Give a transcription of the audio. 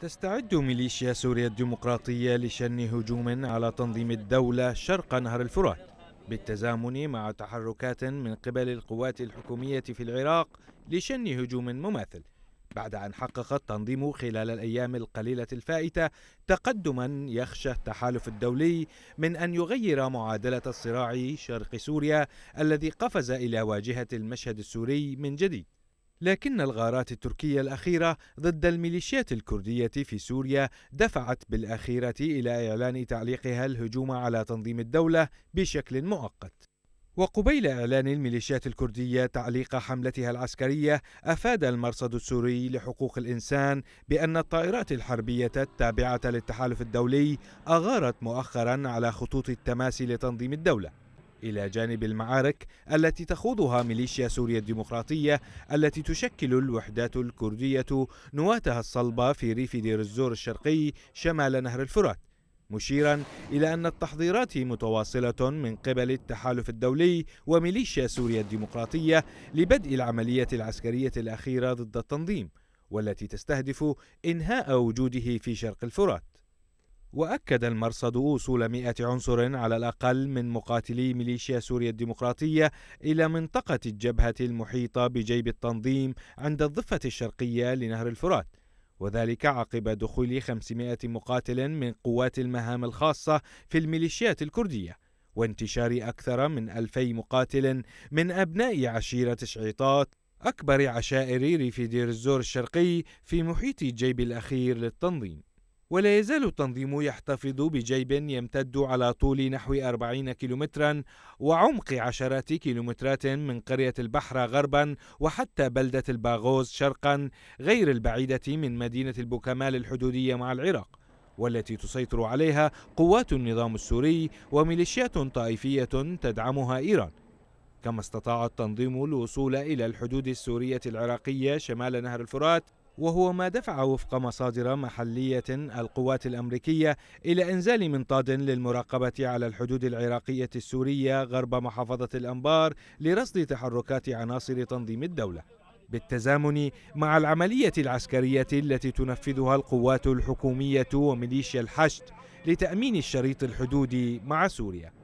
تستعد ميليشيا سوريا الديمقراطية لشن هجوم على تنظيم الدولة شرق نهر الفرات بالتزامن مع تحركات من قبل القوات الحكومية في العراق لشن هجوم مماثل بعد أن حقق التنظيم خلال الأيام القليلة الفائتة تقدما يخشى التحالف الدولي من أن يغير معادلة الصراع شرق سوريا الذي قفز إلى واجهة المشهد السوري من جديد لكن الغارات التركية الأخيرة ضد الميليشيات الكردية في سوريا دفعت بالأخيرة إلى إعلان تعليقها الهجوم على تنظيم الدولة بشكل مؤقت. وقبيل إعلان الميليشيات الكردية تعليق حملتها العسكرية، أفاد المرصد السوري لحقوق الإنسان بأن الطائرات الحربية التابعة للتحالف الدولي أغارت مؤخرا على خطوط التماس لتنظيم الدولة. إلى جانب المعارك التي تخوضها ميليشيا سوريا الديمقراطية التي تشكل الوحدات الكردية نواتها الصلبة في ريف دير الزور الشرقي شمال نهر الفرات مشيرا إلى أن التحضيرات متواصلة من قبل التحالف الدولي وميليشيا سوريا الديمقراطية لبدء العملية العسكرية الأخيرة ضد التنظيم والتي تستهدف إنهاء وجوده في شرق الفرات وأكد المرصد وصول 100 عنصر على الأقل من مقاتلي ميليشيا سوريا الديمقراطية إلى منطقة الجبهة المحيطة بجيب التنظيم عند الضفة الشرقية لنهر الفرات وذلك عقب دخول 500 مقاتل من قوات المهام الخاصة في الميليشيات الكردية وانتشار أكثر من ألفي مقاتل من أبناء عشيرة شعيطات أكبر عشائر ريف دير الزور الشرقي في محيط الجيب الأخير للتنظيم ولا يزال التنظيم يحتفظ بجيب يمتد على طول نحو 40 كيلومترا وعمق عشرات كيلومترات من قرية البحر غربا وحتى بلدة الباغوز شرقا غير البعيدة من مدينة البوكمال الحدودية مع العراق والتي تسيطر عليها قوات النظام السوري وميليشيات طائفية تدعمها إيران كما استطاع التنظيم الوصول إلى الحدود السورية العراقية شمال نهر الفرات وهو ما دفع وفق مصادر محلية القوات الأمريكية إلى إنزال منطاد للمراقبة على الحدود العراقية السورية غرب محافظة الأنبار لرصد تحركات عناصر تنظيم الدولة بالتزامن مع العملية العسكرية التي تنفذها القوات الحكومية وميليشيا الحشد لتأمين الشريط الحدودي مع سوريا